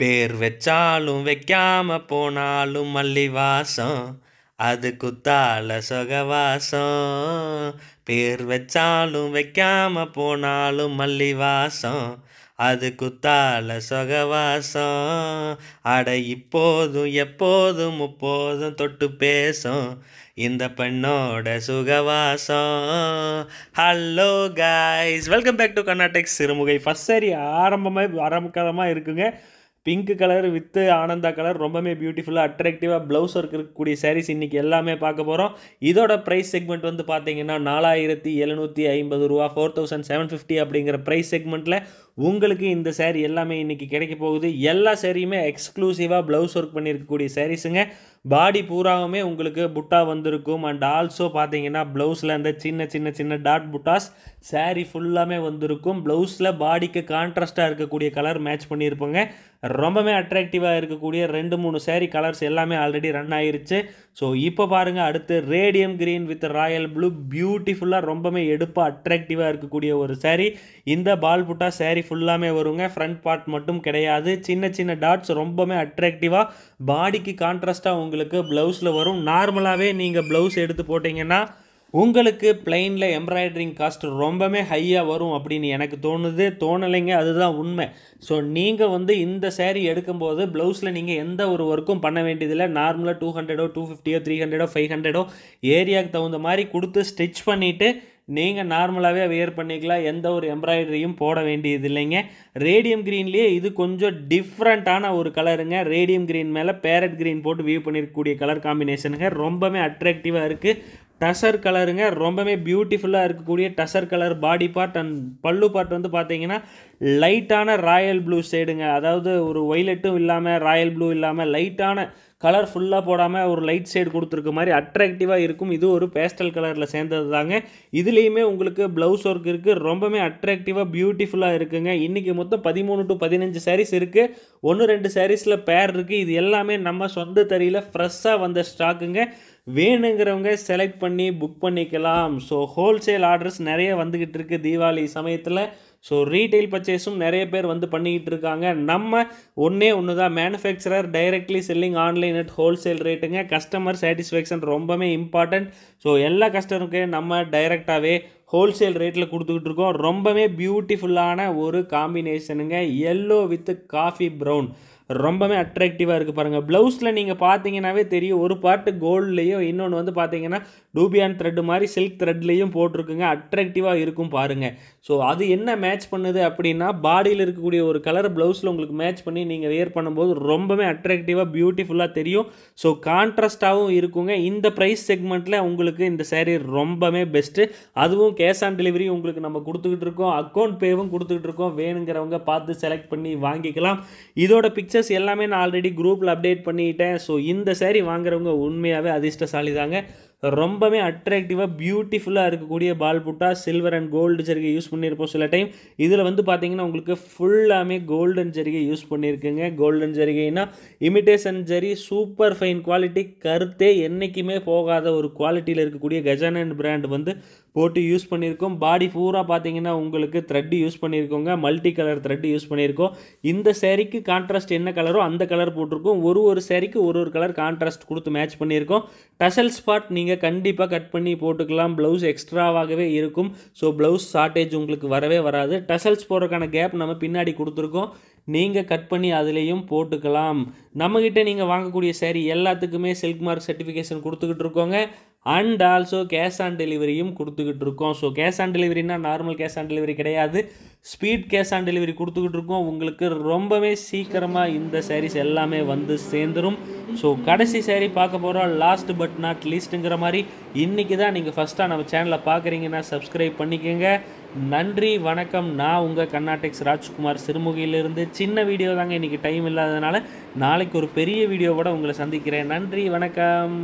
பேர் வச்சாலும் வைக்காம போனாலும் மல்லி வாசம் அது குத்தால சொகவாசம் பேர் வச்சாலும் வைக்காம போனாலும் மல்லி வாசம் அது குத்தால சொகவாசம் அட இப்போதும் எப்போதும் முப்போதும் தொட்டு பேசும் இந்த பெண்ணோட சுகவாசம் hello guys welcome back to Karnatak Sirumugai first சரி ஆரம்பமாக ஆரம்பிக்கிறதமாக இருக்குங்க பிங்க் கலர் வித்து ஆனந்தா கலர் ரொம்பவே பியூட்டிஃபுல்லாக அட்ராக்டிவாக ப்ளவுஸ் ஒர்க் இருக்கக்கூடிய சாரீஸ் இன்றைக்கி எல்லாமே பார்க்க போகிறோம் இதோட ப்ரைஸ் செக்மெண்ட் வந்து பார்த்தீங்கன்னா நாலாயிரத்தி எழுநூற்றி ஐம்பது ரூபா ஃபோர் தௌசண்ட் செவன் ஃபிஃப்டி அப்படிங்கிற ப்ரைஸ் செக்மெண்ட்டில் உங்களுக்கு இந்த சேரீ எல்லாமே இன்றைக்கி கிடைக்க போகுது எல்லா சேரீயுமே எக்ஸ்க்ளூசிவாக ப்ளவுஸ் ஒர்க் பண்ணியிருக்கக்கூடிய சேரீஸுங்க பாடி பூராவுமே உங்களுக்கு புட்டா வந்திருக்கும் அண்ட் ஆல்சோ பார்த்தீங்கன்னா ப்ளவுஸில் அந்த சின்ன சின்ன சின்ன டாட் புட்டாஸ் சேரீ ஃபுல்லாமே வந்திருக்கும் ப்ளவுஸில் பாடிக்கு கான்ட்ராஸ்ட்டாக இருக்கக்கூடிய கலர் மேட்ச் பண்ணியிருப்போங்க ரொம்பவே அட்ராக்டிவாக இருக்கக்கூடிய ரெண்டு மூணு சேரீ கலர்ஸ் எல்லாமே ஆல்ரெடி ரன் ஆயிருச்சு ஸோ இப்போ பாருங்கள் அடுத்து radium green with royal blue பியூட்டிஃபுல்லாக ரொம்பவே எடுப்பாக அட்ராக்டிவாக இருக்கக்கூடிய ஒரு சேரீ இந்த பால் புட்டா சேரீ ஃபுல்லாமே வருங்க ஃப்ரண்ட் பார்ட் மட்டும் கிடையாது சின்ன சின்ன டாட்ஸ் ரொம்பவே அட்ராக்டிவாக பாடிக்கு கான்ட்ராஸ்ட்டாக உங்களுக்கு ப்ளவுஸில் வரும் நார்மலாகவே நீங்கள் ப்ளவுஸ் எடுத்து போட்டிங்கன்னா உங்களுக்கு பிளெயினில் எம்ப்ராய்டரிங் காஸ்ட் ரொம்பவே ஹையாக வரும் அப்படின்னு எனக்கு தோணுது தோணலைங்க அதுதான் உண்மை ஸோ நீங்கள் வந்து இந்த சேரீ எடுக்கும்போது ப்ளவுஸில் நீங்கள் எந்த ஒரு ஒர்க்கும் பண்ண வேண்டியதில்லை நார்மலாக டூ ஹண்ட்ரடோ டூ ஃபிஃப்டியோ த்ரீ ஹண்ட்ரடோ ஃபைவ் ஹண்ட்ரடோ ஏரியாவுக்கு தகுந்த மாதிரி கொடுத்து ஸ்டிச் பண்ணிவிட்டு நீங்கள் நார்மலாகவே வியர் பண்ணிக்கலாம் எந்த ஒரு எம்ப்ராய்டரியும் போட வேண்டியது இல்லைங்க ரேடியம் க்ரீன்லேயே இது கொஞ்சம் டிஃப்ரெண்ட்டான ஒரு கலருங்க ரேடியம் க்ரீன் மேலே பேரட் க்ரீன் போட்டு வியூ பண்ணியிருக்கக்கூடிய கலர் காம்பினேஷனுங்க ரொம்பவே அட்ராக்டிவாக இருக்குது டசர் கலருங்க ரொம்பவே பியூட்டிஃபுல்லாக இருக்கக்கூடிய tussar colour body part and pallu part வந்து பார்த்தீங்கன்னா லைட்டான ராயல் ப்ளூ ஷேடுங்க அதாவது ஒரு ஒய்லெட்டும் இல்லாமல் ராயல் ப்ளூ இல்லாமல் லைட்டான கலர் ஃபுல்லாக போடாமல் ஒரு லைட் ஷேடு கொடுத்துருக்க மாதிரி அட்ராக்டிவாக இருக்கும் இது ஒரு பேஸ்டல் கலரில் சேர்ந்தது தாங்க இதுலேயுமே உங்களுக்கு ப்ளவுஸ் ஒர்க் இருக்குது ரொம்பவே அட்ராக்டிவாக பியூட்டிஃபுல்லாக இருக்குங்க இன்றைக்கி மொத்தம் பதிமூணு டு பதினஞ்சு சாரீஸ் இருக்குது ஒன்று ரெண்டு சாரீஸில் பேர் இருக்குது இது எல்லாமே நம்ம சொந்த தறியில் ஃப்ரெஷ்ஷாக வந்த ஸ்டாக்குங்க வேணுங்கிறவங்க செலக்ட் பண்ணி புக் பண்ணிக்கலாம் ஸோ ஹோல்சேல் ஆர்டர்ஸ் நிறைய வந்துக்கிட்டு இருக்குது தீபாவளி சமயத்தில் ஸோ ரீட்டைல் பற்றி பர்ச்சேஸும் நிறைய பேர் வந்து பண்ணிக்கிட்டு இருக்காங்க நம்ம ஒன்றே ஒன்று தான் manufacturer directly selling online at wholesale ரேட்டுங்க கஸ்டமர் சாட்டிஸ்ஃபேக்ஷன் ரொம்பவே இம்பார்ட்டண்ட் ஸோ எல்லா கஸ்டமருக்கும் நம்ம டைரெக்டாகவே ஹோல்சேல் ரேட்டில் கொடுத்துக்கிட்டு இருக்கோம் ரொம்பவே பியூட்டிஃபுல்லான ஒரு காம்பினேஷனுங்க எல்லோ வித் காஃபி ப்ரௌன் ரொம்பவே அட்ராக்டிவாக இருக்குது பாருங்கள் ப்ளவுஸில் நீங்கள் பார்த்தீங்கன்னாவே தெரியும் ஒரு பார்ட்டு கோல்ட்லேயும் இன்னொன்று வந்து பார்த்தீங்கன்னா டூபியான் த்ரெட்டு மாதிரி சில்க் த்ரெட்லேயும் போட்டிருக்குங்க அட்ராக்டிவாக இருக்கும் பாருங்கள் ஸோ அது என்ன மேட்ச் பண்ணுது அப்படின்னா பாடியில் இருக்கக்கூடிய ஒரு கலர் ப்ளவுஸில் உங்களுக்கு மேட்ச் பண்ணி நீங்கள் வேர் பண்ணும்போது ரொம்பவே அட்ராக்டிவாக பியூட்டிஃபுல்லாக தெரியும் ஸோ கான்ட்ராஸ்ட்டாகவும் இருக்குங்க இந்த ப்ரைஸ் செக்மெண்ட்டில் உங்களுக்கு இந்த சேரீ ரொம்பவே பெஸ்ட்டு அதுவும் கேஷ் ஆன் டெலிவரி உங்களுக்கு நம்ம கொடுத்துக்கிட்டு இருக்கோம் அக்கௌண்ட் பேவும் கொடுத்துக்கிட்டு இருக்கோம் வேணுங்கிறவங்க பார்த்து செலக்ட் பண்ணி வாங்கிக்கலாம் இதோட பிக்சர்ஸ் எல்லாமே நான் ஆல்ரெடி குரூப்பில் அப்டேட் பண்ணிட்டேன் ஸோ இந்த சேரீ வாங்குறவங்க உண்மையாகவே அதிர்ஷ்டசாலி தாங்க ரொம்பவே அட்ராக்டிவாக பியூட்டிஃபுல்லாக இருக்கக்கூடிய பால் புட்டா சில்வர் அண்ட் கோல்டு ஜரிகை யூஸ் பண்ணியிருப்போம் சில டைம் இதில் வந்து பார்த்தீங்கன்னா உங்களுக்கு ஃபுல்லாமே கோல்டன் ஜரிகை யூஸ் பண்ணியிருக்குங்க கோல்டன் ஜரிகைனா imitation zari super fine quality கருத்தே என்றைக்குமே போகாத ஒரு குவாலிட்டியில் இருக்கக்கூடிய கஜானன் பிராண்ட் வந்து போட்டு யூஸ் பண்ணியிருக்கோம் பாடி பூரா பார்த்தீங்கன்னா உங்களுக்கு த்ரெட்டு யூஸ் பண்ணியிருக்கோங்க மல்டி கலர் த்ரெட்டு யூஸ் பண்ணியிருக்கோம் இந்த சேரீக்கு கான்ட்ராஸ்ட் என்ன கலரோ அந்த கலர் போட்டிருக்கோம் ஒரு ஒரு சேரீக்கு ஒரு ஒரு கலர் கான்ட்ராஸ்ட் கொடுத்து மேட்ச் பண்ணியிருக்கோம் டசல் ஸ்பாட் நீங்கள் நீங்கள் கண்டிப்பாக கட் பண்ணி போட்டுக்கலாம் ப்ளவுஸ் எக்ஸ்ட்ராவாகவே இருக்கும் ஸோ ப்ளவுஸ் ஷார்ட்டேஜ் உங்களுக்கு வரவே வராது டசல்ஸ் போடுறதுக்கான கேப் நம்ம பின்னாடி கொடுத்துருக்கோம் நீங்கள் கட் பண்ணி அதுலேயும் போட்டுக்கலாம் நம்மக்கிட்ட நீங்கள் வாங்கக்கூடிய சேரீ எல்லாத்துக்குமே சில்க் மார்க் சர்டிஃபிகேஷன் கொடுத்துக்கிட்டு இருக்கோங்க and also cash on delivery கொடுத்துக்கிட்டு இருக்கோம் ஸோ கேஷ் ஆன் டெலிவரினா நார்மல் கேஷ் ஆன் டெலிவரி கிடையாது ஸ்பீட் கேஷ் ஆன் டெலிவரி கொடுத்துக்கிட்டு இருக்கோம் உங்களுக்கு ரொம்பவே சீக்கிரமாக இந்த சாரீஸ் எல்லாமே வந்து சேர்ந்துடும் ஸோ கடைசி சாரீ பார்க்க போகிறோம் லாஸ்ட் பட் நாட் லீஸ்ட்டுங்கிற மாதிரி இன்றைக்கி தான் நீங்கள் ஃபஸ்ட்டாக நம்ம சேனலை பார்க்குறீங்கன்னா சப்ஸ்கிரைப் பண்ணிக்கோங்க நன்றி வணக்கம் நான் உங்கள் கர்நாடெக்ஸ் ராஜ்குமார் சிறுமுகையிலிருந்து சின்ன வீடியோ தாங்க இன்றைக்கி டைம் இல்லாததுனால நாளைக்கு ஒரு பெரிய வீடியோவோட உங்களை சந்திக்கிறேன் நன்றி வணக்கம்